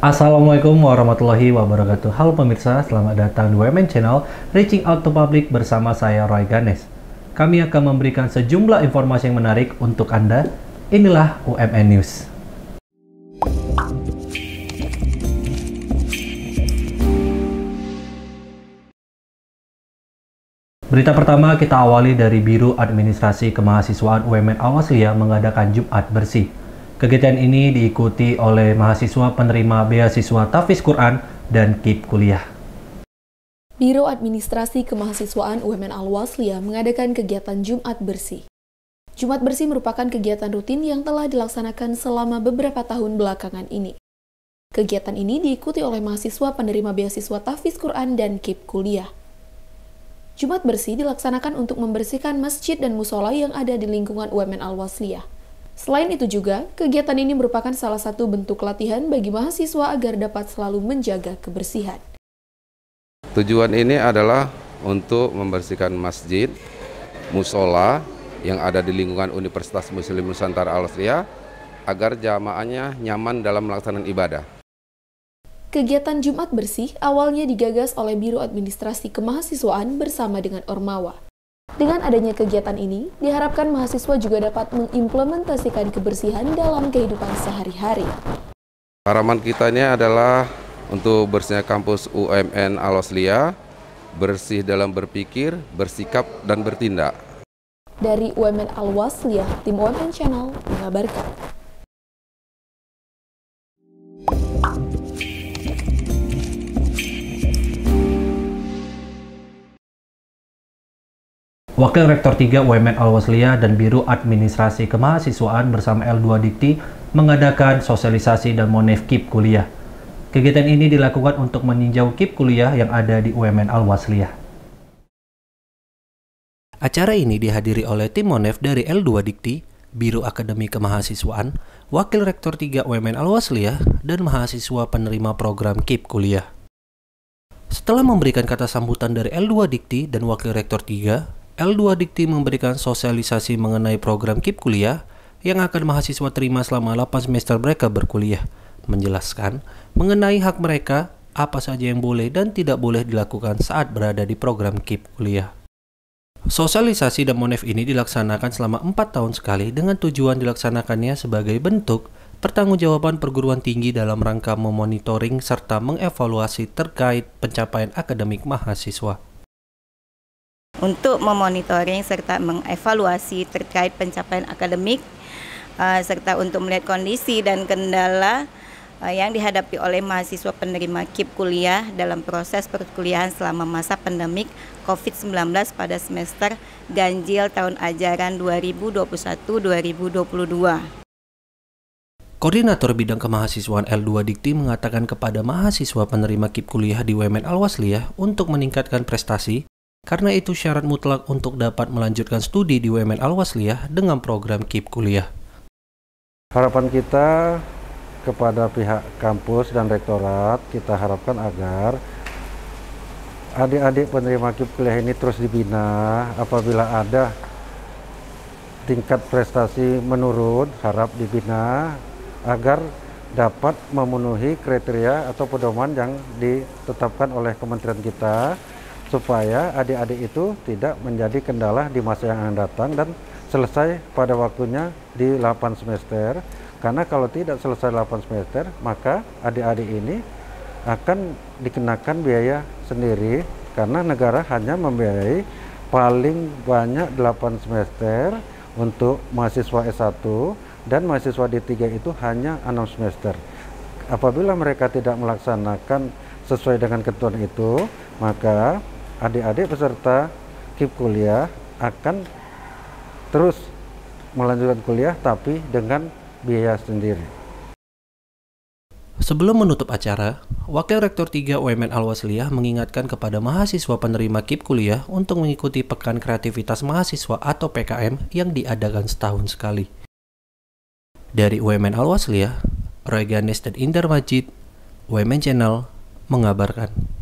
Assalamualaikum warahmatullahi wabarakatuh. Halo pemirsa, selamat datang di WMN Channel Reaching Out to Public bersama saya Roy Ganes. Kami akan memberikan sejumlah informasi yang menarik untuk Anda. Inilah UMN News. Berita pertama kita awali dari Biro Administrasi Kemahasiswaan UMN Awaslia mengadakan Jumat Bersih. Kegiatan ini diikuti oleh mahasiswa penerima beasiswa tafis Quran dan KIP Kuliah. Biro Administrasi Kemahasiswaan UMN Al-Waslia mengadakan kegiatan Jumat Bersih. Jumat Bersih merupakan kegiatan rutin yang telah dilaksanakan selama beberapa tahun belakangan ini. Kegiatan ini diikuti oleh mahasiswa penerima beasiswa tafis Quran dan KIP Kuliah. Jumat Bersih dilaksanakan untuk membersihkan masjid dan musola yang ada di lingkungan UMN Al-Wasliyah. Selain itu juga, kegiatan ini merupakan salah satu bentuk latihan bagi mahasiswa agar dapat selalu menjaga kebersihan. Tujuan ini adalah untuk membersihkan masjid, musola yang ada di lingkungan Universitas Muslim Nusantara Al-Austria agar jamaahnya nyaman dalam melaksanakan ibadah. Kegiatan Jumat Bersih awalnya digagas oleh Biro Administrasi Kemahasiswaan bersama dengan Ormawa. Dengan adanya kegiatan ini, diharapkan mahasiswa juga dapat mengimplementasikan kebersihan dalam kehidupan sehari-hari. Harapan kita ini adalah untuk bersihnya kampus UMN Aloslia, bersih dalam berpikir, bersikap, dan bertindak. Dari UMN Alwaslia, tim UMN Channel mengabarkan. Wakil Rektor 3 UMN Alwaslia dan Biro Administrasi Kemahasiswaan bersama L2 Dikti mengadakan sosialisasi dan monef KIP kuliah. Kegiatan ini dilakukan untuk meninjau KIP kuliah yang ada di UMN Alwaslia. Acara ini dihadiri oleh tim Monef dari L2 Dikti, Biro Akademi Kemahasiswaan, Wakil Rektor 3 UMN Alwaslia, dan mahasiswa penerima program KIP kuliah. Setelah memberikan kata sambutan dari L2 Dikti dan Wakil Rektor 3, L2 Dikti memberikan sosialisasi mengenai program KIP kuliah yang akan mahasiswa terima selama 8 semester mereka berkuliah, menjelaskan mengenai hak mereka, apa saja yang boleh dan tidak boleh dilakukan saat berada di program KIP kuliah. Sosialisasi dan monef ini dilaksanakan selama 4 tahun sekali dengan tujuan dilaksanakannya sebagai bentuk pertanggungjawaban perguruan tinggi dalam rangka memonitoring serta mengevaluasi terkait pencapaian akademik mahasiswa untuk memonitoring serta mengevaluasi terkait pencapaian akademik eh, serta untuk melihat kondisi dan kendala eh, yang dihadapi oleh mahasiswa penerima KIP kuliah dalam proses perkuliahan selama masa pandemik COVID-19 pada semester ganjil tahun ajaran 2021-2022. Koordinator Bidang Kemahasiswaan L2 Dikti mengatakan kepada mahasiswa penerima KIP kuliah di Wemen Alwasliyah untuk meningkatkan prestasi karena itu syarat mutlak untuk dapat melanjutkan studi di UMN Al-Wasliyah dengan program KIP Kuliah. Harapan kita kepada pihak kampus dan rektorat, kita harapkan agar adik-adik penerima KIP Kuliah ini terus dibina apabila ada tingkat prestasi menurun, harap dibina agar dapat memenuhi kriteria atau pedoman yang ditetapkan oleh kementerian kita supaya adik-adik itu tidak menjadi kendala di masa yang akan datang dan selesai pada waktunya di 8 semester karena kalau tidak selesai 8 semester maka adik-adik ini akan dikenakan biaya sendiri karena negara hanya membiayai paling banyak 8 semester untuk mahasiswa S1 dan mahasiswa D3 itu hanya 6 semester. Apabila mereka tidak melaksanakan sesuai dengan ketentuan itu, maka adik-adik peserta KIP kuliah akan terus melanjutkan kuliah tapi dengan biaya sendiri. Sebelum menutup acara, Wakil Rektor 3 UMN al mengingatkan kepada mahasiswa penerima KIP kuliah untuk mengikuti Pekan Kreativitas Mahasiswa atau PKM yang diadakan setahun sekali. Dari UMN al Roy Ganes dan Indar Majid, UMN Channel, mengabarkan.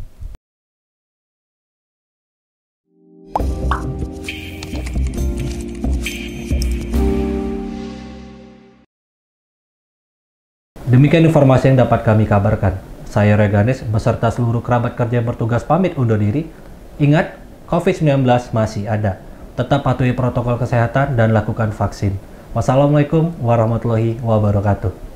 Demikian informasi yang dapat kami kabarkan. Saya Reganes beserta seluruh kerabat kerja yang bertugas pamit undur diri. Ingat, COVID-19 masih ada. Tetap patuhi protokol kesehatan dan lakukan vaksin. Wassalamualaikum warahmatullahi wabarakatuh.